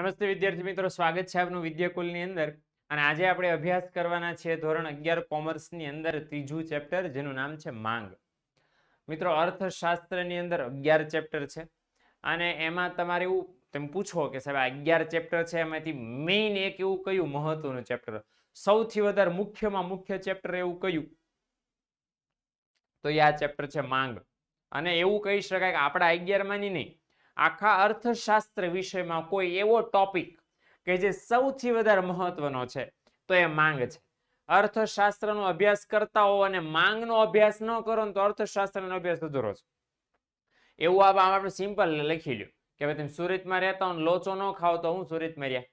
નમસ્તે વિદ્યાર્થી મિત્રો સ્વાગત છે આપનું વિદ્યાકુલની અંદર અને આજે આપણે અભ્યાસ કરવાના છે ધોરણ અગિયાર કોમર્સની અંદર ત્રીજું ચેપ્ટર જેનું નામ છે માંગ મિત્રો અર્થશાસ્ત્રની અંદર અગિયાર ચેપ્ટર છે અને એમાં તમારે એવું તમે પૂછો કે સાહેબ અગિયાર ચેપ્ટર છે એમાંથી મેઇન એક એવું કયું મહત્વનું ચેપ્ટર સૌથી વધારે મુખ્યમાં મુખ્ય ચેપ્ટર એવું કયું તો એ આ ચેપ્ટર છે માંગ અને એવું કહી શકાય કે આપણા અગિયારમાંની નહીં આખા અર્થશાસ્ત્ર વિષયમાં કોઈ એવો ટોપિક કે જે સૌથી વધારે મહત્વનો છે તો એ માંગ છે અર્થશાસ્ત્રનો અભ્યાસ કરતા હો અને માંગનો અભ્યાસ ન કરો તો અર્થશાસ્ત્રનો અભ્યાસ અધૂરો છે એવું આ આપણે સિમ્પલ લખી લ્યો કે ભાઈ તમે સુરતમાં રહેતા હો લોચો ન ખાવ તો હું સુરતમાં રહ્યા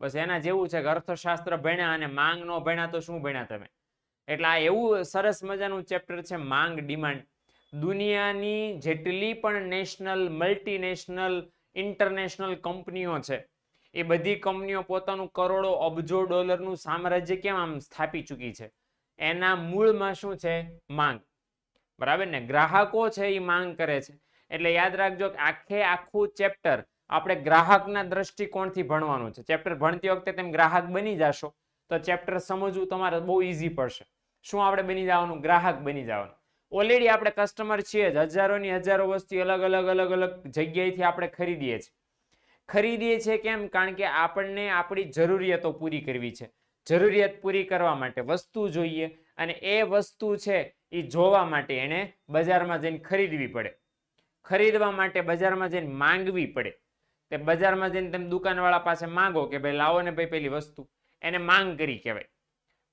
બસ એના જેવું છે કે અર્થશાસ્ત્ર ભણ્યા અને માંગ ન ભણ્યા તો શું ભણ્યા તમે એટલે આ એવું સરસ મજાનું ચેપ્ટર છે માંગ ડિમાન્ડ દુનિયાની જેટલી પણ નેશનલ મલ્ટીનેશનલ ઇન્ટરનેશનલ કંપનીઓ છે એ બધી કંપનીઓ પોતાનું કરોડો અબજો ડોલરનું સામ્રાજ્ય કેમ આમ સ્થાપી ચૂકી છે એના મૂળમાં શું છે માંગ બરાબર ને ગ્રાહકો છે એ માંગ કરે છે એટલે યાદ રાખજો કે આખે આખું ચેપ્ટર આપણે ગ્રાહકના દ્રષ્ટિકોણથી ભણવાનું છે ચેપ્ટર ભણતી વખતે તેમ ગ્રાહક બની જશો તો ચેપ્ટર સમજવું તમારે બહુ ઇઝી પડશે શું આપણે બની જવાનું ગ્રાહક બની જવાનું ઓલરેડી આપણે કસ્ટમર છીએ જ હજારોની હજારો વસ્તુ અલગ અલગ અલગ અલગ જગ્યાએથી આપણે ખરીદીએ છીએ ખરીદીએ છીએ કેમ કારણ કે આપણને આપણી જરૂરિયાતો પૂરી કરવી છે જરૂરિયાત પૂરી કરવા માટે વસ્તુ જોઈએ અને એ વસ્તુ છે એ જોવા માટે એને બજારમાં જઈને ખરીદવી પડે ખરીદવા માટે બજારમાં જઈને માંગવી પડે તે બજારમાં જઈને તમે દુકાનવાળા પાસે માંગો કે ભાઈ લાવો ને ભાઈ પેલી વસ્તુ એને માંગ કરી કહેવાય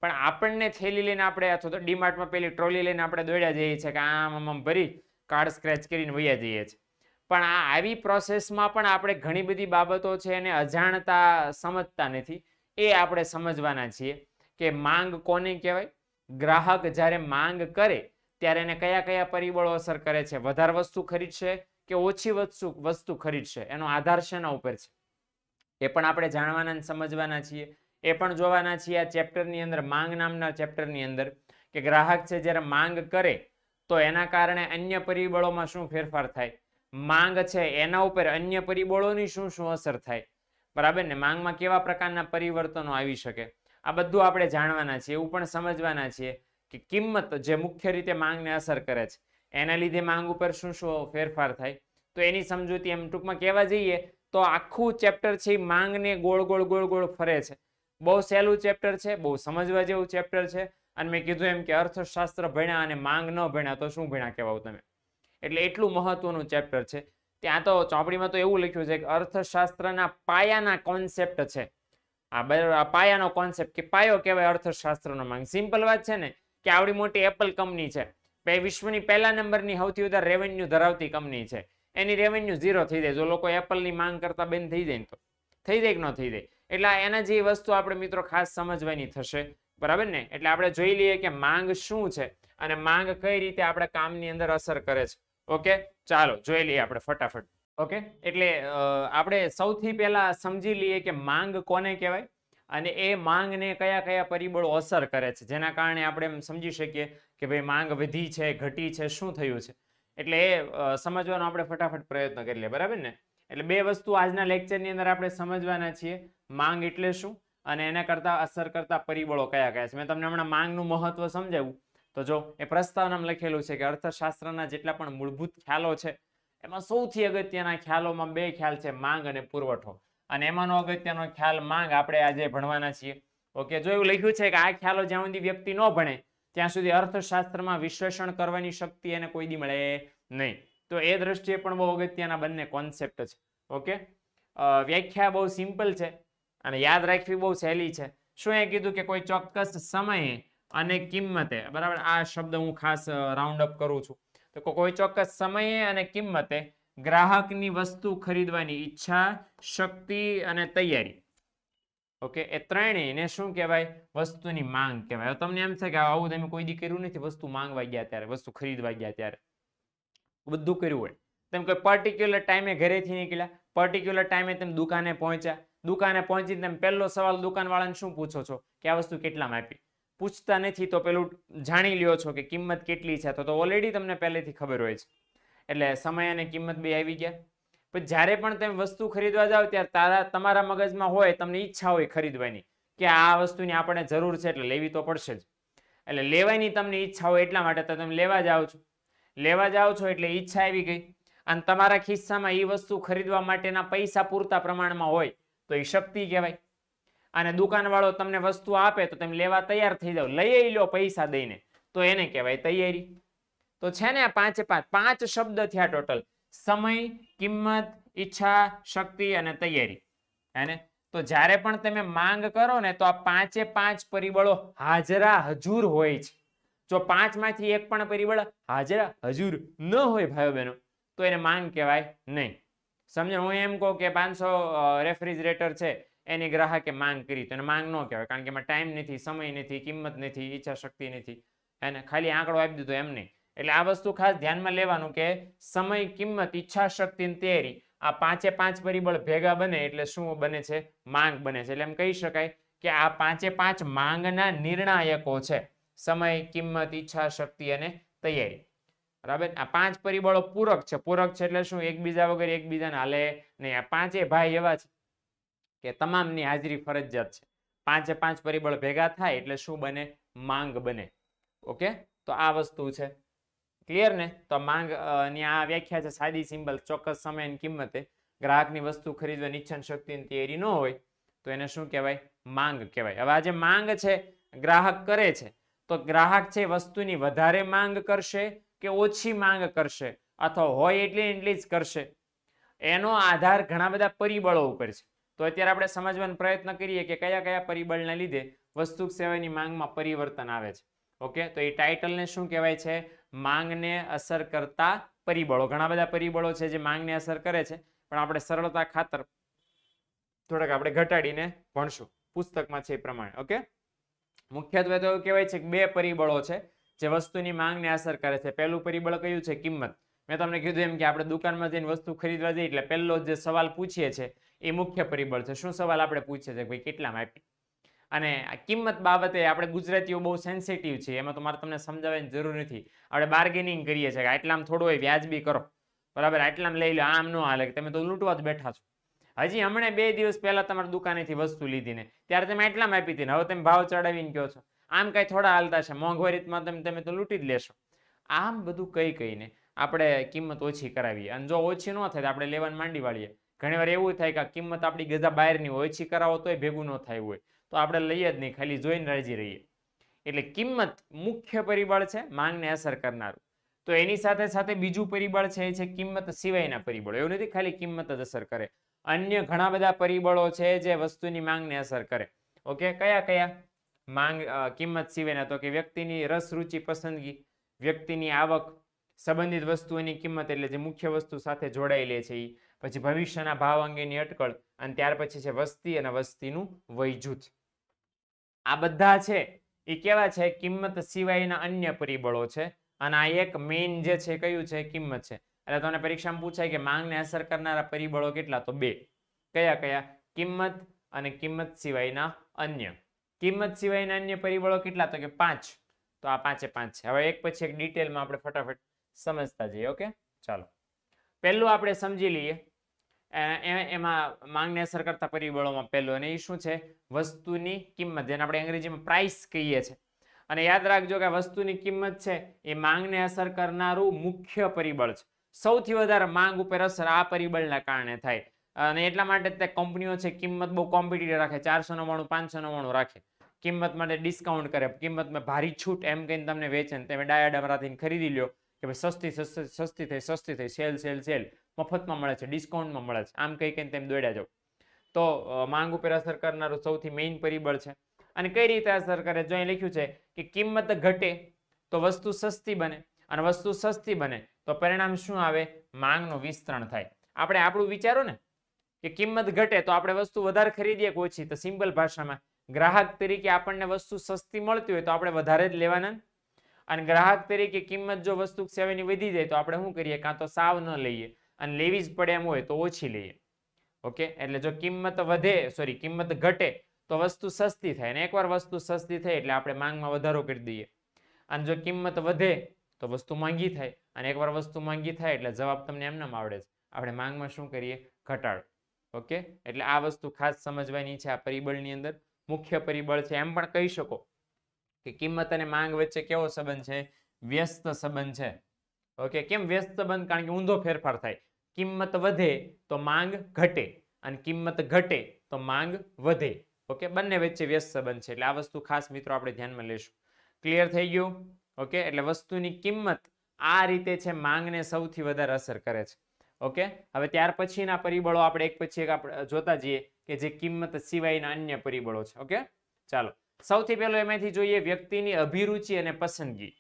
પણ આપણને થેલી લઈને આપણે અથવા તો ડીમાર્ટમાં પેલી ટ્રોલી લઈને આપણે દોડ્યા જઈએ છીએ કે આમ આમ ભરી કાર્ડ સ્ક્રેચ કરીને વૈયા જઈએ છીએ પણ આ આવી પ્રોસેસમાં પણ આપણે ઘણી બધી બાબતો છે એને અજાણતા સમજતા નથી એ આપણે સમજવાના છીએ કે માંગ કોને કહેવાય ગ્રાહક જ્યારે માંગ કરે ત્યારે એને કયા કયા પરિબળો અસર કરે છે વધારે વસ્તુ ખરીદશે કે ઓછી વસ્તુ વસ્તુ ખરીદશે એનો આધાર શેના ઉપર છે એ પણ આપણે જાણવાના સમજવાના છીએ એ પણ જોવાના છીએ આ ચેપ્ટરની અંદર માંગ નામના ચેપ્ટરની અંદર કે ગ્રાહક છે જ્યારે માંગ કરે તો એના કારણે અન્ય પરિબળોમાં શું ફેરફાર થાય માંગ છે એના ઉપર અન્ય પરિબળોની શું શું અસર થાય બરાબર ને માંગમાં કેવા પ્રકારના પરિવર્તનો આવી શકે આ બધું આપણે જાણવાના છીએ એવું પણ સમજવાના છીએ કે કિંમત જે મુખ્ય રીતે માંગને અસર કરે છે એના લીધે માંગ ઉપર શું શું ફેરફાર થાય તો એની સમજૂતી એમ ટૂંકમાં કહેવા જઈએ તો આખું ચેપ્ટર છે એ માંગને ગોળ ગોળ ગોળ ગોળ ફરે છે બહુ સહેલું ચેપ્ટર છે બહુ સમજવા જેવું ચેપ્ટર છે અને મેં કીધું એમ કે અર્થશાસ્ત્ર ભણ્યા અને માંગ ન ભણ્યા તો શું ભણ્યા કહેવાય તમે એટલે એટલું મહત્વનું ચેપ્ટર છે ત્યાં તો ચોપડીમાં તો એવું લખ્યું છે કે અર્થશાસ્ત્રના પાયાના કોન્સેપ્ટ છે આ બરાબર પાયાનો કોન્સેપ્ટ કે પાયો કહેવાય અર્થશાસ્ત્રનો માંગ સિમ્પલ વાત છે ને કે આવડી મોટી એપલ કંપની છે બે વિશ્વની પહેલા નંબરની સૌથી વધારે રેવન્યુ ધરાવતી કંપની છે એની રેવન્યુ ઝીરો થઈ જાય જો લોકો એપલની માંગ કરતા બેન થઈ જાય તો થઈ જાય કે ન થઈ જાય એટલે એના જે વસ્તુ આપણે મિત્રો ખાસ સમજવાની થશે બરાબર ને એટલે આપણે જોઈ લઈએ કે માંગ શું છે અને માંગ કઈ રીતે આપણે કામની અંદર અસર કરે છે ઓકે ચાલો જોઈ લઈએ આપણે ફટાફટ ઓકે એટલે આપણે સૌથી પહેલા સમજી લઈએ કે માંગ કોને કહેવાય અને એ માંગને કયા કયા પરિબળો અસર કરે છે જેના કારણે આપણે એમ સમજી શકીએ કે ભાઈ માંગ વધી છે ઘટી છે શું થયું છે એટલે એ સમજવાનો આપણે ફટાફટ પ્રયત્ન કરી લઈએ બરાબર ને એટલે બે વસ્તુ આજના લેક્ચરની અંદર આપણે સમજવાના છીએ માંગ એટલે શું અને એના કરતાં અસર કરતા પરિબળો કયા કયા છે મેં તમને હમણાં માંગનું મહત્વ સમજાવ્યું તો જો એ પ્રસ્તાવનામાં લખેલું છે કે અર્થશાસ્ત્રના જેટલા પણ મૂળભૂત ખ્યાલો છે એમાં સૌથી અગત્યના ખ્યાલોમાં બે ખ્યાલ છે માંગ અને પુરવઠો અને એમાંનો અગત્યનો ખ્યાલ માંગ આપણે આજે ભણવાના છીએ ઓકે જો એવું લખ્યું છે કે આ ખ્યાલો જ્યાં સુધી વ્યક્તિ ન ભણે ત્યાં સુધી અર્થશાસ્ત્રમાં વિશ્લેષણ કરવાની શક્તિ એને કોઈ દી મળે નહીં તો એ દ્રષ્ટિએ પણ બહુ અગત્યના બંને કોન્સેપ્ટ છે ઓકે વ્યાખ્યા બહુ સિમ્પલ છે અને યાદ રાખવી બહુ સહેલી છે શું એ કીધું કે કોઈ ચોક્કસ સમયે અને કિંમતે બરાબર આ શબ્દ હું ખાસ રાઉન્ડ અપ કરું છું તો કોઈ ચોક્કસ સમયે અને કિંમતે ગ્રાહકની વસ્તુ ખરીદવાની ઈચ્છા શક્તિ અને તૈયારી ઓકે એ ત્રણેયને શું કહેવાય વસ્તુની માંગ કહેવાય તમને એમ છે કે આવું તમે કોઈ દી કર્યું નથી વસ્તુ માંગવા ગયા ત્યારે વસ્તુ ખરીદવા ગયા ત્યારે બધું કર્યું હોય તેમ કોઈ પર્ટિક્યુલર ટાઈમે ઘરેથી નીકળ્યા પર્ટિક્યુલર ટાઈમે તમે દુકાને પહોંચ્યા દુકાને પહોંચીને તમે પહેલો સવાલ દુકાનવાળાને શું પૂછો છો કે આ વસ્તુ કેટલામાં આપી પૂછતા નથી તો પેલું જાણી લ્યો છો કે કિંમત કેટલી છે તો તો ઓલરેડી તમને પહેલેથી ખબર હોય છે એટલે સમય અને કિંમત બી આવી ગયા પણ જ્યારે પણ તમે વસ્તુ ખરીદવા જાઓ ત્યારે તારા તમારા મગજમાં હોય તમને ઈચ્છા હોય ખરીદવાની કે આ વસ્તુની આપણને જરૂર છે એટલે લેવી તો પડશે જ એટલે લેવાની તમને ઈચ્છા હોય એટલા માટે તો તમે લેવા જાઓ છો લેવા જાઓ છો એટલે ઈચ્છા આવી ગઈ અને તમારા ખિસ્સામાં એ વસ્તુ ખરીદવા માટેના પૈસા પૂરતા પ્રમાણમાં હોય તો એ શક્તિ કહેવાય અને દુકાનવાળો તમને વસ્તુ આપે તો તમે લેવા તૈયાર થઈ જાઓ લઈ લો પૈસા દઈને તો એને કહેવાય તૈયારી તો છે ને આ પાંચે પાંચ પાંચ શબ્દ થયા ટોટલ સમય કિંમત ઈચ્છા શક્તિ અને તૈયારી હે તો જ્યારે પણ તમે માંગ કરો ને તો આ પાંચે પાંચ પરિબળો હાજરા હજુર હોય છે જો પાંચમાંથી એક પણ પરિબળ હાજર હજુર ન હોય ભાઈઓ બહેનો તો એને માંગ કહેવાય નહીં સમજણ હું એમ કહું કે પાંચસો રેફ્રિજરેટર છે એની ગ્રાહકે માંગ કરી તો એને માંગ ન કહેવાય કારણ કે એમાં ટાઈમ નથી સમય નથી કિંમત નથી ઈચ્છા શક્તિ નથી એને ખાલી આંકડો આપી દીધો એમ નહીં એટલે આ વસ્તુ ખાસ ધ્યાનમાં લેવાનું કે સમય કિંમત ઈચ્છા શક્તિ તૈયારી આ પાંચે પાંચ પરિબળ ભેગા બને એટલે શું બને છે માંગ બને છે એટલે એમ કહી શકાય કે આ પાંચે પાંચ માંગના નિર્ણાયકો છે સમય કિંમત ઈચ્છા શક્તિ અને તૈયારી બરાબર આ પાંચ પરિબળો પૂરક છે પૂરક છે એટલે શું એકબીજા વગર એકબીજાને હાલે નહીં આ પાંચે ભાઈ એવા છે કે તમામની હાજરી ફરજિયાત છે પાંચે પાંચ પરિબળ ભેગા થાય એટલે શું બને માંગ બને ઓકે તો આ વસ્તુ છે ક્લિયર ને તો માંગ ની આ વ્યાખ્યા છે સાદી સિમ્બલ ચોક્કસ સમય અને કિંમતે ગ્રાહકની વસ્તુ ખરીદવાની ઈચ્છન શક્તિ અને તૈયારી ન હોય તો એને શું કહેવાય માંગ કહેવાય હવે આ જે માંગ છે ગ્રાહક કરે છે તો ગ્રાહક છે વસ્તુની વધારે માંગ કરશે કે ઓછી માંગ કરશે અથવા હોય એટલી એટલી જ કરશે એનો આધાર ઘણા બધા પરિબળો ઉપર છે તો અત્યારે આપણે સમજવાનો પ્રયત્ન કરીએ કે કયા કયા પરિબળના લીધે વસ્તુ સેવાની માંગમાં પરિવર્તન આવે છે ઓકે તો એ ટાઇટલને શું કહેવાય છે માંગને અસર કરતા પરિબળો ઘણા બધા પરિબળો છે જે માંગને અસર કરે છે પણ આપણે સરળતા ખાતર થોડાક આપણે ઘટાડીને ભણશું પુસ્તકમાં છે એ પ્રમાણે ઓકે મુખ્યત્વે તો એવું કહેવાય છે કે બે પરિબળો છે જે વસ્તુની માંગને અસર કરે છે પહેલું પરિબળ કયું છે કિંમત મેં તમને કીધું એમ કે આપણે દુકાનમાં જઈને વસ્તુ ખરીદવા જઈએ એટલે પહેલો જે સવાલ પૂછીએ છીએ એ મુખ્ય પરિબળ છે શું સવાલ આપણે પૂછીએ છીએ ભાઈ કેટલામાં આપી અને કિંમત બાબતે આપણે ગુજરાતીઓ બહુ સેન્સિટિવ છીએ એમાં તો મારે તમને સમજાવવાની જરૂર નથી આપણે બાર્ગેનિંગ કરીએ છીએ કે આટલામાં થોડું હોય વ્યાજબી કરો બરાબર આટલામાં લઈ લો આમ ન હાલે તમે તો લૂંટવા જ બેઠા છો હજી હમણાં બે દિવસ પહેલાં તમારા દુકાનેથી વસ્તુ લીધી ને ત્યારે તમે એટલામાં આપી હતી ને હવે તમે ભાવ ચડાવીને કહો છો આમ કાંઈ થોડા હાલતા છે મોંઘવારી રીતમાં તમે તમે તો લૂંટી જ લેશો આમ બધું કહી કહીને આપણે કિંમત ઓછી કરાવીએ અને જો ઓછી ન થાય તો આપણે લેવાની માંડી વાળીએ ઘણીવાર એવું થાય કે કિંમત આપણી ગજા બહારની હોય ઓછી કરાવો તોય ભેગું ન થાય હોય તો આપણે લઈએ જ નહીં ખાલી જોઈને રાજી રહીએ એટલે કિંમત મુખ્ય પરિબળ છે માંગને અસર કરનારું તો એની સાથે સાથે બીજું પરિબળ છે એ છે કિંમત સિવાયના પરિબળો એવું નથી ખાલી કિંમત જ અસર કરે અન્ય ઘણા બધા પરિબળો છે જે વસ્તુની માંગને અસર કરે ઓકે કયા કયા માંગ કિંમત સિવાયના તો કે વ્યક્તિની રસ પસંદગી વ્યક્તિની આવક સંબંધિત વસ્તુઓની કિંમત એટલે જે મુખ્ય વસ્તુ સાથે જોડાયેલી છે એ પછી ભવિષ્યના ભાવ અંગેની અટકળ અને ત્યાર પછી છે વસ્તી અને વસ્તીનું વય આ બધા છે એ કેવા છે કિંમત સિવાયના અન્ય પરિબળો છે અને આ એક મેઇન જે છે કયું છે કિંમત છે એટલે તમને પરીક્ષામાં પૂછાય કે માંગને અસર કરનારા પરિબળો કેટલા તો બે કયા કયા કિંમત અને કિંમત સિવાયના અન્ય કિંમત સિવાયના અન્ય પરિબળો કેટલા તો કે પાંચ તો આ પાંચે પાંચ છે હવે એક પછી એક ડિટેલમાં આપણે ફટાફટ સમજતા જઈએ ઓકે ચાલો પહેલું આપણે સમજી લઈએ એમાં માંગને અસર કરતા પરિબળોમાં પહેલું અને એ શું છે વસ્તુની કિંમત જેને આપણે અંગ્રેજીમાં પ્રાઇસ કહીએ છીએ અને યાદ રાખજો કે વસ્તુની કિંમત છે એ માંગને અસર કરનારું મુખ્ય પરિબળ છે સૌથી વધારે માંગ ઉપર અસર આ પરિબળના કારણે થાય અને એટલા માટે તે કંપનીઓ છે કિંમત બહુ કોમ્પિટિટિવ રાખે ચારસો નવ્વાણું પાંચસો નવ્વાણું રાખે કિંમત માટે ડિસ્કાઉન્ટ કરે કિંમતમાં ભારી છૂટ એમ કહીને તમને વેચે ને તમે ડાયાડામરાથી ખરીદી લો કે ભાઈ સસ્તી સસ્તી સસ્તી થઈ સસ્તી થઈ સેલ સેલ સેલ મફતમાં મળે છે ડિસ્કાઉન્ટમાં મળે છે આમ કહી કહીને તેમ દોડ્યા જાઓ તો માંગ ઉપર અસર કરનારું સૌથી મેઇન પરિબળ છે અને કઈ રીતે અસર કરે જો અહીં લખ્યું છે કે કિંમત ઘટે તો વસ્તુ સસ્તી બને અને વસ્તુ સસ્તી બને તો પરિણામ શું આવે માંગનું વિસ્તરણ થાય આપણે આપણું વિચારો ને કે કિંમત ઘટે તો આપણે વસ્તુ વધારે ખરીદીએ કે ઓછી તો સિમ્પલ ભાષામાં ગ્રાહક તરીકે આપણને વસ્તુ સસ્તી મળતી હોય તો આપણે વધારે જ લેવાના અને ગ્રાહક તરીકે કિંમત જો વસ્તુ સેવાની વધી જાય તો આપણે શું કરીએ કાં તો સાવ ન લઈએ અને લેવી જ પડે એમ હોય તો ઓછી લઈએ ઓકે એટલે જો કિંમત વધે સોરી કિંમત ઘટે તો વસ્તુ સસ્તી થાય અને એકવાર વસ્તુ સસ્તી થાય એટલે આપણે માંગમાં વધારો કરી દઈએ અને જો કિંમત વધે તો વસ્તુ માંગી થાય અને એકવાર વસ્તુ માંગી થાય એટલે જવાબ તમને એમને આવડે છે આપણે માંગમાં શું કરીએ ઘટાડો ઓકે એટલે આ વસ્તુ ખાસ સમજવાની છે આ પરિબળની અંદર મુખ્ય પરિબળ છે એમ પણ કહી શકો કે કિંમત અને માંગ વચ્ચે કેવો સંબંધ છે વ્યસ્ત સંબંધ છે ઓકે કેમ વ્યસ્ત સંબંધ કારણ કે ઊંધો ફેરફાર થાય કિંમત વધે તો માંગ ઘટે અને કિંમત ઘટે તો માંગ વધે ઓકે બંને વચ્ચે વ્યસ્ત સંબંધ છે એટલે આ વસ્તુ ખાસ મિત્રો આપણે ધ્યાનમાં લેશું ક્લિયર થઈ ગયું ઓકે એટલે વસ્તુની કિંમત આ રીતે છે માંગને સૌથી વધારે અસર કરે છે ઓકે હવે ત્યાર પછીના પરિબળો આપણે એક પછી એક આપણે જોતા જઈએ કે જે કિંમત સિવાયના અન્ય પરિબળો છે ઓકે ચાલો સૌથી પહેલો એમાંથી જોઈએ વ્યક્તિની અભિરુચિ અને પસંદગી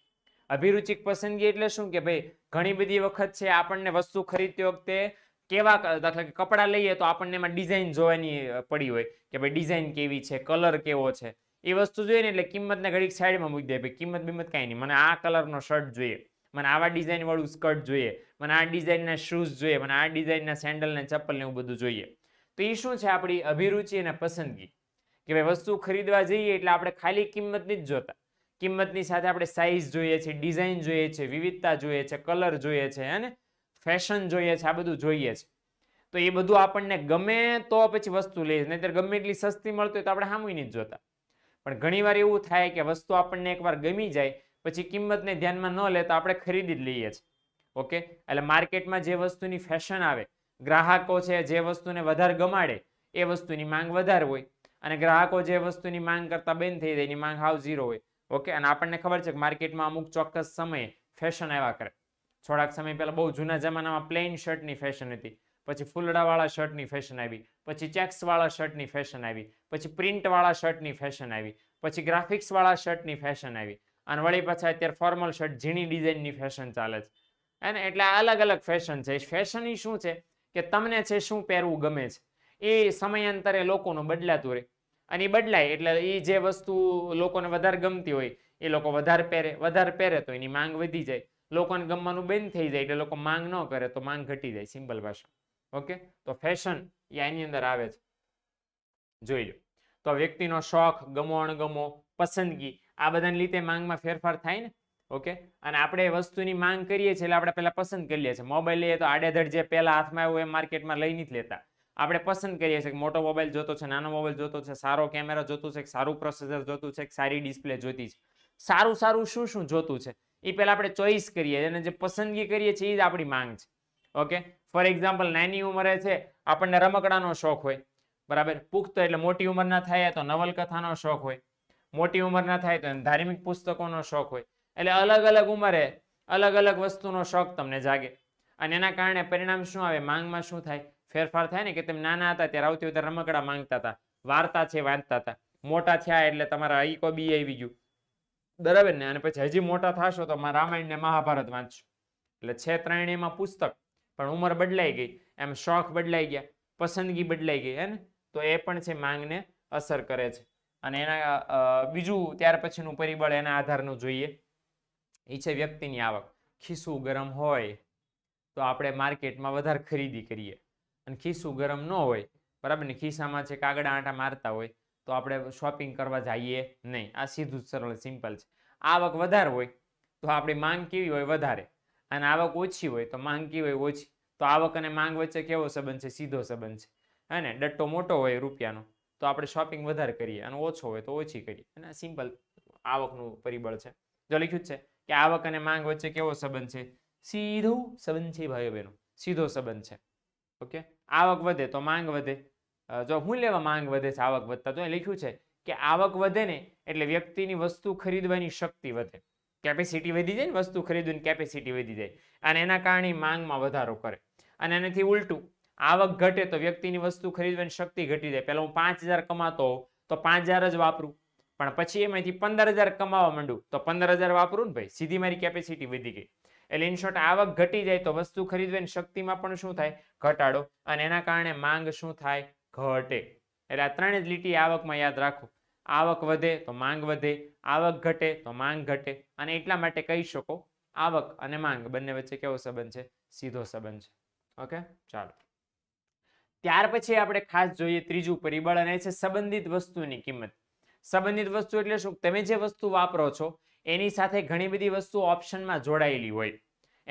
અભિરુચિક પસંદગી એટલે શું કે ભાઈ ઘણી બધી વખત છે આપણને વસ્તુ ખરીદતી વખતે કેવા દાખલા કે કપડાં લઈએ તો આપણને એમાં ડિઝાઇન જોવાની પડી હોય કે ભાઈ ડિઝાઇન કેવી છે કલર કેવો છે એ વસ્તુ જોઈએ ને એટલે કિંમતને ઘડીક સાઈડમાં મૂકી દે ભાઈ કિંમત બિંમત કાંઈ નહીં મને આ કલરનો શર્ટ જોઈએ મને આવા ડિઝાઇનવાળું સ્કર્ટ જોઈએ મને આ ડિઝાઇનના શૂઝ જોઈએ મને આ ડિઝાઇનના સેન્ડલને ચપ્પલને એવું બધું જોઈએ તો એ શું છે આપણી અભિરુચિ અને પસંદગી કે ભાઈ વસ્તુ ખરીદવા જઈએ એટલે આપણે ખાલી કિંમતની જ જોતા કિંમતની સાથે આપણે સાઇઝ જોઈએ છે ડિઝાઇન જોઈએ છે વિવિધતા જોઈએ છે કલર જોઈએ છે અને ફેશન જોઈએ છે આ બધું જોઈએ છે તો એ બધું આપણને ગમે તો પછી વસ્તુ લઈએ નહીતર ગમે એટલી સસ્તી મળતી હોય તો આપણે સામું નથી જોતા પણ ઘણીવાર એવું થાય કે વસ્તુ આપણને એકવાર ગમી જાય પછી કિંમતને ધ્યાનમાં ન લે તો આપણે ખરીદી જ લઈએ છીએ ઓકે એટલે માર્કેટમાં જે વસ્તુની ફેશન આવે ગ્રાહકો છે જે વસ્તુને વધારે ગમાડે એ વસ્તુની માંગ વધારે હોય અને ગ્રાહકો જે વસ્તુની માંગ કરતાં બેન થઈ જાય એની માંગ હાવ ઝીરો હોય ઓકે અને આપણને ખબર છે કે માર્કેટમાં અમુક ચોક્કસ સમયે ફેશન આવ્યા કરે થોડાક સમય પહેલાં બહુ જૂના જમાનામાં પ્લેન શર્ટની ફેશન હતી પછી ફૂલડાવાળા શર્ટની ફેશન આવી પછી ચેક્સવાળા શર્ટની ફેશન આવી પછી પ્રિન્ટવાળા શર્ટની ફેશન આવી પછી ગ્રાફિક્સવાળા શર્ટની ફેશન આવી અને વળી પાછા અત્યારે ફોર્મલ શર્ટ ઝીણી ડિઝાઇનની ફેશન ચાલે છે અને એટલે અલગ અલગ ફેશન છે ફેશન એ શું છે કે તમને છે શું પહેરવું ગમે છે એ સમયાંતરે લોકોનું બદલાતું રહે અને એ બદલાય એટલે એ જે વસ્તુ લોકોને વધારે ગમતી હોય એ લોકો વધારે પહેરે વધારે પહેરે તો એની માંગ વધી જાય લોકોને ગમવાનું બંધ થઈ જાય એટલે લોકો માંગ ન કરે તો માંગ ઘટી જાય સિમ્પલ ભાષા ઓકે તો ફેશન એ એની અંદર આવે છે જોઈ લો તો વ્યક્તિનો શોખ ગમો અણગમો પસંદગી આ બધાને લીધે માંગમાં ફેરફાર થાય ને ઓકે અને આપણે વસ્તુની માંગ કરીએ છીએ એટલે આપણે પહેલાં પસંદ કરી લઈએ છીએ મોબાઈલ લઈએ તો આડેધડ જે પહેલાં હાથમાં આવ્યું એ માર્કેટમાં લઈ નથી લેતા આપણે પસંદ કરીએ છીએ કે મોટો મોબાઈલ જોતો છે નાનો મોબાઈલ જોતો છે સારો કેમેરા જોતો છે સારું પ્રોસેસર જોતું છે સારી ડિસ્પ્લે જોતી છે સારું સારું શું શું જોતું છે એ પહેલાં આપણે ચોઈસ કરીએ અને જે પસંદગી કરીએ છીએ એ જ આપણી માંગ છે ઓકે ફોર એક્ઝામ્પલ નાની ઉંમરે છે આપણને રમકડાનો શોખ હોય બરાબર પુખ્ત એટલે મોટી ઉંમરના થાય તો નવલકથાનો શોખ હોય મોટી ઉંમરના થાય તો ધાર્મિક પુસ્તકોનો શોખ હોય એટલે અલગ અલગ ઉંમરે અલગ અલગ વસ્તુનો શોખ તમને જાગે અને એના કારણે પરિણામ શું આવે માંગમાં શું થાય ફેરફાર થાય ને કે તમે નાના હતા ત્યારે આવતી વખતે રમકડા માંગતા હતા વાર્તા છે વાંચતા હતા મોટા થયા એટલે તમારા ઈકો બી આવી ગયું બરાબર ને અને પછી હજી મોટા થશો તો રામાયણ ને મહાભારત વાંચશો એટલે છે ત્રણેયમાં પુસ્તક પણ ઉંમર બદલાઈ ગઈ એમ શોખ બદલાઈ ગયા પસંદગી બદલાઈ ગઈ હે ને તો એ પણ છે માંગને અસર કરે છે અને એના બીજું ત્યાર પછીનું પરિબળ એના આધારનું જોઈએ એ છે વ્યક્તિની આવક ખીસું ગરમ હોય તો આપણે માર્કેટમાં વધારે ખરીદી કરીએ અને ખીસું ગરમ ન હોય બરાબર ને ખિસ્સામાં છે કાગડા આંટા મારતા હોય તો આપણે શોપિંગ કરવા જઈએ નહીં આ સીધું જ સરળ સિમ્પલ છે આવક વધારે હોય તો આપણી માંગ કેવી હોય વધારે અને આવક ઓછી હોય તો માંગ કેવી હોય ઓછી તો આવક અને માંગ વચ્ચે કેવો સંબંધ છે સીધો સંબંધ છે અને ડટ્ટો મોટો હોય રૂપિયાનો તો આપણે શોપિંગ વધારે કરીએ અને ઓછો હોય તો ઓછી કરીએ અને સિમ્પલ આવકનું પરિબળ છે જો લખ્યું જ છે કે આવક અને માંગ વચ્ચે કેવો સંબંધ છે સીધો સંબંધ છે ભાઈઓ બહેનો સીધો સંબંધ છે ઓકે આવક વધે તો માંગ વધે જો હું લેવા માંગ વધે છે આવક વધતા તો લખ્યું છે કે આવક વધે ને એટલે વ્યક્તિની વસ્તુ ખરીદવાની શક્તિ વધે કેપેસિટી વધી જાય ને વસ્તુ ખરીદવાની કેપેસિટી વધી જાય અને એના કારણે માંગમાં વધારો કરે અને એનાથી ઉલટું આવક ઘટે તો વ્યક્તિની વસ્તુ ખરીદવાની શક્તિ ઘટી જાય પહેલાં હું પાંચ કમાતો તો પાંચ જ વાપરું પણ પછી એમાંથી પંદર કમાવા માંડું તો પંદર વાપરું ને ભાઈ સીધી મારી કેપેસિટી વધી ગઈ એટલે ઇન શોર્ટ આવક ઘટી જાય તો વસ્તુ ખરીદવાની શક્તિમાં પણ શું થાય ઘટાડો અને એના કારણે માંગ શું થાય ઘટે એટલે આ ત્રણે જ લીટી આવકમાં યાદ રાખો આવક વધે તો માંગ વધે આવક ઘટે તો માંગ ઘટે અને એટલા માટે કહી શકો આવક અને માંગ બંને વચ્ચે કેવો સંબંધ છે સીધો સંબંધ છે ઓકે ચાલો ત્યાર પછી આપણે ખાસ જોઈએ ત્રીજું પરિબળ અને છે સંબંધિત વસ્તુની કિંમત સંબંધિત વસ્તુ એટલે શું તમે જે વસ્તુ વાપરો છો એની સાથે ઘણી બધી વસ્તુ ઓપ્શનમાં જોડાયેલી હોય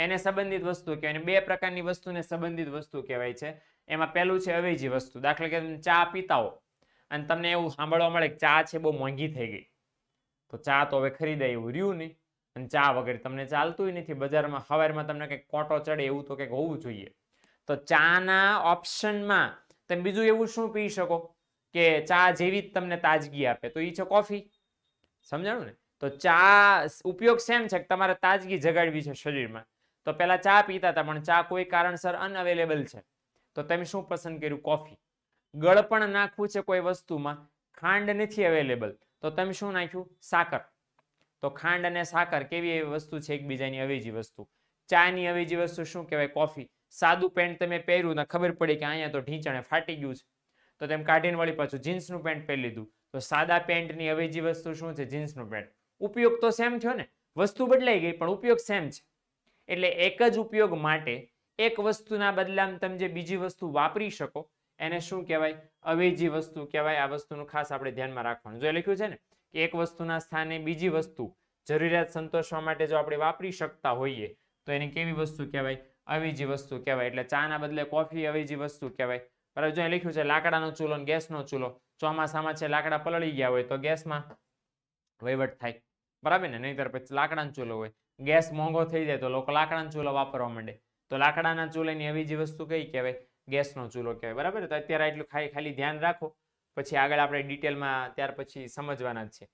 એને સંબંધિત વસ્તુ કહેવાય અને બે પ્રકારની વસ્તુને સંબંધિત વસ્તુ કહેવાય છે એમાં પહેલું છે અવેજી વસ્તુ દાખલા કે તમે ચા પીતા હો અને તમને એવું સાંભળવા મળે કે ચા છે બહુ મોંઘી થઈ ગઈ તો ચા તો હવે ખરીદાય એવું રહ્યું નહીં અને ચા વગર તમને ચાલતું નથી બજારમાં સવારમાં તમને કંઈક કોટો ચડે એવું તો કંઈક હોવું જોઈએ તો ચાના ઓપ્શનમાં તમે બીજું એવું શું પી શકો કે ચા જેવી જ તમને તાજગી આપે તો એ છે કોફી સમજાણું ને તો ચા ઉપયોગ સેમ છે કે તમારે તાજગી જગાડવી છે શરીરમાં તો પહેલા ચા પીતા હતા પણ ચા કોઈ કારણસર અનઅવેલેબલ છે તો તમે શું પસંદ કર્યું કોફી ગળપણ નાખવું છે કોઈ વસ્તુમાં ખાંડ નથી અવેલેબલ તો તમે શું નાખ્યું સાકર તો ખાંડ અને સાકર કેવી એવી વસ્તુ છે એકબીજાની અવેજી વસ્તુ ચાની અવેજી વસ્તુ શું કહેવાય કોફી સાદું પેન્ટ તમે પહેર્યું ને ખબર પડી કે અહીંયા તો ઢીંચણે ફાટી ગયું છે તો તેમ કાઢીને વળી પાછું જીન્સનું પેન્ટ પહેરી લીધું તો સાદા પેન્ટની અવેજી વસ્તુ શું છે જીન્સનું પેન્ટ ઉપયોગ તો સેમ થયો ને વસ્તુ બદલાઈ ગઈ પણ ઉપયોગ સેમ છે એટલે એક જ ઉપયોગ માટે એક વસ્તુના બદલામાં તમે જે બીજી વસ્તુ વાપરી શકો એને શું કહેવાય અવેજી વસ્તુ કહેવાય આ વસ્તુનું ખાસ આપણે ધ્યાનમાં રાખવાનું જો લખ્યું છે ને કે એક વસ્તુના સ્થાને બીજી વસ્તુ જરૂરિયાત સંતોષવા માટે જો આપણે વાપરી શકતા હોઈએ તો એને કેવી વસ્તુ કહેવાય અવેજી વસ્તુ કહેવાય એટલે ચાના બદલે કોફી અવેજી વસ્તુ કહેવાય બરાબર જો લખ્યું છે લાકડાનો ચૂલો અને ગેસનો ચૂલો ચોમાસામાં છે લાકડા પલળી ગયા હોય તો ગેસમાં વહીવટ થાય બરાબર ને નહીતર પછી લાકડાનો ચૂલો હોય ગેસ મોંઘો થઈ જાય તો લોકો લાકડાનો ચૂલો વાપરવા માંડે તો લાકડાના ચૂલાની અવેજી વસ્તુ કઈ કહેવાય ગેસનો ચૂલો કહેવાય બરાબર તો અત્યારે એટલું ખાલી ખાલી ધ્યાન રાખો પછી આગળ આપણે ડિટેલમાં ત્યાર પછી સમજવાના જ છે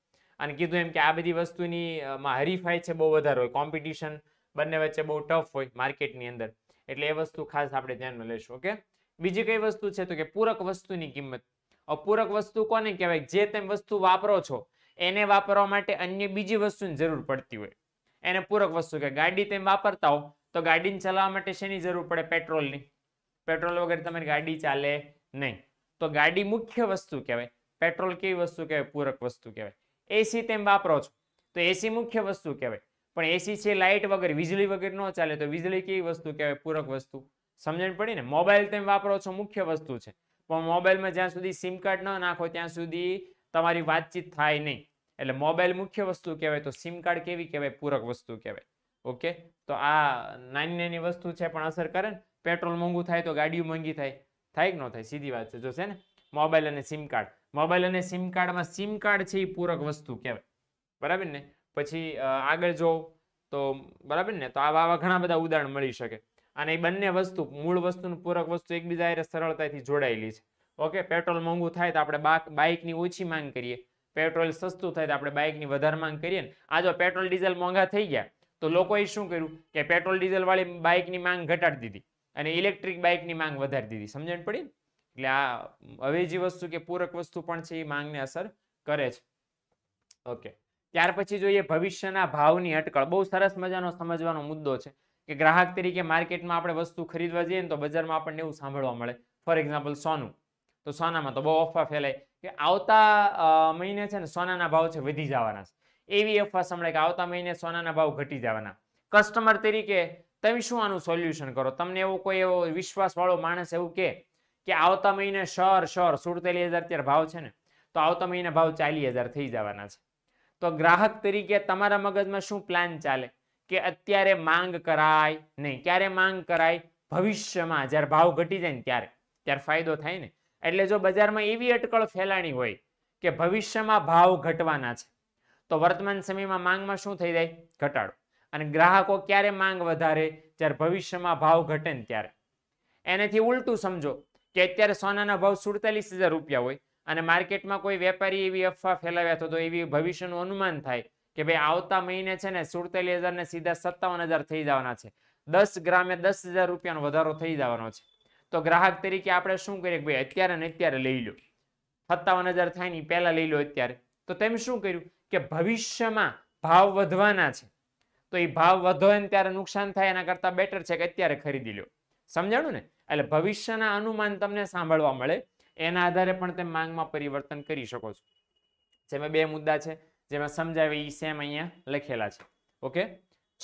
અને કીધું એમ કે આ બધી વસ્તુની માં હરીફાઈ છે બહુ વધારે હોય કોમ્પિટિશન બંને વચ્ચે બહુ ટફ હોય માર્કેટની અંદર એટલે એ વસ્તુ ખાસ આપણે ધ્યાનમાં લઈશું ઓકે બીજી કઈ વસ્તુ છે તો કે પૂરક વસ્તુની કિંમત અપૂરક વસ્તુ કોને કહેવાય જે તમે વસ્તુ વાપરો છો એને વાપરવા માટે અન્ય બીજી વસ્તુની જરૂર પડતી હોય એને પૂરક વસ્તુ કે ગાડી તેમ વાપરતા હો તો ગાડીને ચલાવવા માટે શેની જરૂર પડે પેટ્રોલની પેટ્રોલ વગર તમારી ગાડી ચાલે નહીં તો ગાડી મુખ્ય વસ્તુ કહેવાય પેટ્રોલ કેવી વસ્તુ કહેવાય પૂરક વસ્તુ કહેવાય એસી તેમ વાપરો છો તો એસી મુખ્ય વસ્તુ કહેવાય પણ એસી છે લાઇટ વગર વીજળી વગર ન ચાલે તો વીજળી કેવી વસ્તુ કહેવાય પૂરક વસ્તુ સમજણ પડી ને મોબાઈલ તમે વાપરો છો મુખ્ય વસ્તુ છે પણ મોબાઈલમાં જ્યાં સુધી સિમ કાર્ડ ન નાખો ત્યાં સુધી તમારી વાતચીત થાય નહીં એટલે મોબાઈલ મુખ્ય વસ્તુ કહેવાય તો સિમ કાર્ડ કેવી કહેવાય પૂરક વસ્તુ કહેવાય ઓકે તો આ નાની નાની વસ્તુ છે પણ અસર કરે ને પેટ્રોલ મોંઘું થાય તો ગાડીઓ મોંઘી થાય થાય કે ન થાય સીધી વાત છે જો છે ને મોબાઈલ અને સિમ કાર્ડ મોબાઈલ અને સિમ કાર્ડમાં સિમ કાર્ડ છે એ પૂરક વસ્તુ કહેવાય બરાબર ને પછી આગળ જોઉં તો બરાબર ને તો આવા આવા ઘણા બધા ઉદાહરણ મળી શકે અને એ બંને વસ્તુ મૂળ વસ્તુનું પૂરક વસ્તુ એકબીજા હારે સરળતાથી જોડાયેલી છે ઓકે પેટ્રોલ મોંઘું થાય તો આપણે બાઇકની ઓછી માંગ કરીએ પેટ્રોલ સસ્તું થાય તો આપણે બાઇકની વધારે માંગ કરીએ ને આ જો પેટ્રોલ ડીઝલ મોંઘા થઈ ગયા તો લોકોએ શું કર્યું કે પેટ્રોલ ડીઝલ વાળી બાઇકની માંગ ઘટાડી દીધી અને ઇલેક્ટ્રિક બાઇકની માંગ વધારી દીધી સમજણ પડી એટલે આ અવેજી વસ્તુ કે પૂરક વસ્તુ પણ છે એ માંગને અસર કરે છે ઓકે ત્યાર પછી જોઈએ ભવિષ્યના ભાવની અટકળ બહુ સરસ મજાનો સમજવાનો મુદ્દો છે કે ગ્રાહક તરીકે માર્કેટમાં આપણે વસ્તુ ખરીદવા જઈએ ને તો બજારમાં આપણને એવું સાંભળવા મળે ફોર એક્ઝામ્પલ સોનું તો સોનામાં તો બહુ અફવા ફેલાય કે આવતા મહિને છે ને સોનાના ભાવ છે વધી જવાના છે એવી અફવા સંભળાય કે આવતા મહિને સોનાના ભાવ ઘટી જવાના કસ્ટમર તરીકે તમે શું આનું સોલ્યુશન કરો તમને એવો કોઈ એવો વિશ્વાસવાળો માણસ એવું કે કે આવતા મહિને શર શર સુડતાલીસ હજાર અત્યારે ભાવ છે ને તો આવતા મહિને ભાવ ચાલીસ હજાર થઈ જવાના છે તો ગ્રાહક તરીકે તમારા મગજમાં શું પ્લાન ચાલે કે અત્યારે માંગ કરાય નહીં ક્યારે માંગ કરાય ભવિષ્યમાં જ્યારે ભાવ ઘટી જાય ને ત્યારે ત્યારે ફાયદો થાય ને એટલે જો બજારમાં એવી અટકળ ફેલાણી હોય કે ભવિષ્યમાં ભાવ ઘટવાના છે તો વર્તમાન સમયમાં માંગમાં શું થઈ જાય ઘટાડો અને ગ્રાહકો ક્યારે માંગ વધારે જ્યારે ભવિષ્યમાં ભાવ ઘટે ને ત્યારે એનાથી ઉલટું સમજો કે અત્યારે સોનાના ભાવ સુડતાલીસ રૂપિયા હોય અને માર્કેટમાં કોઈ વેપારી એવી અફવા ફેલાવ્યા તો એવી ભવિષ્યનું અનુમાન થાય કે ભાઈ આવતા મહિને છે ને સુડતાલીસ હજાર ને સીધા સત્તાવન થઈ જવાના છે દસ ગ્રામે દસ રૂપિયાનો વધારો થઈ જવાનો છે તો ગ્રાહક તરીકે આપણે શું કરીએ ભાઈ અત્યારે ને અત્યારે લઈ લો સત્તાવન હજાર થાય ને પહેલા લઈ લો અત્યારે તો તેમ શું કર્યું કે ભવિષ્યમાં ભાવ વધવાના છે તો એ ભાવ વધો ને ત્યારે નુકસાન થાય એના કરતા બેટર છે કે અત્યારે ખરીદી લો સમજાણું ને એટલે ભવિષ્યના અનુમાન તમને સાંભળવા મળે એના આધારે પણ તમે માંગમાં પરિવર્તન કરી શકો છો જેમાં બે મુદ્દા છે જેમાં સમજાવે એ સેમ અહીંયા લખેલા છે ઓકે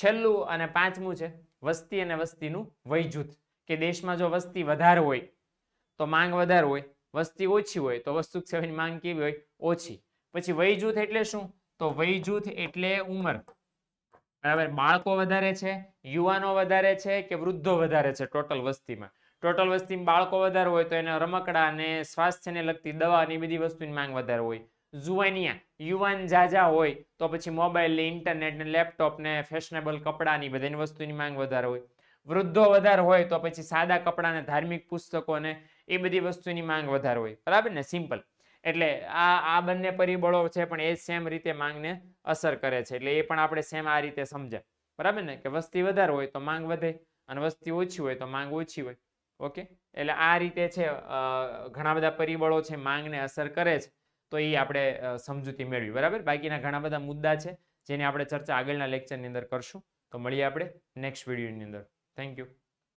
છેલ્લું અને પાંચમું છે વસ્તી અને વસ્તીનું વયજૂથ કે દેશમાં જો વસ્તી વધારે હોય તો માંગ વધારે હોય વસ્તી ઓછી હોય તો વસ્તુ સેવાની માંગ કેવી હોય ઓછી પછી વય જૂથ એટલે શું તો વય જૂથ એટલે ઉંમર બરાબર બાળકો વધારે છે યુવાનો વધારે છે કે વૃદ્ધો વધારે છે ટોટલ વસ્તીમાં ટોટલ વસ્તી બાળકો વધારે હોય તો એને રમકડા અને સ્વાસ્થ્યને લગતી દવા અને બધી વસ્તુની માંગ વધારે હોય જુવાનિયા યુવાન જાજા હોય તો પછી મોબાઈલ ને ઇન્ટરનેટ ને લેપટોપ ને ફેશનેબલ કપડાની બધાની વસ્તુની માંગ વધારે હોય વૃદ્ધો વધારે હોય તો પછી સાદા કપડાં અને ધાર્મિક પુસ્તકો અને એ બધી વસ્તુની માંગ વધારે હોય બરાબર ને સિમ્પલ એટલે આ આ બંને પરિબળો છે પણ એ સેમ રીતે માંગને અસર કરે છે એટલે એ પણ આપણે સેમ આ રીતે સમજાય બરાબર ને કે વસ્તી વધારે હોય તો માંગ વધે અને વસ્તી ઓછી હોય તો માંગ ઓછી હોય ઓકે એટલે આ રીતે છે ઘણા બધા પરિબળો છે માંગને અસર કરે છે તો એ આપણે સમજૂતી મેળવી બરાબર બાકીના ઘણા બધા મુદ્દા છે જેની આપણે ચર્ચા આગળના લેક્ચરની અંદર કરશું તો મળીએ આપણે નેક્સ્ટ વિડીયોની અંદર થેન્ક યુ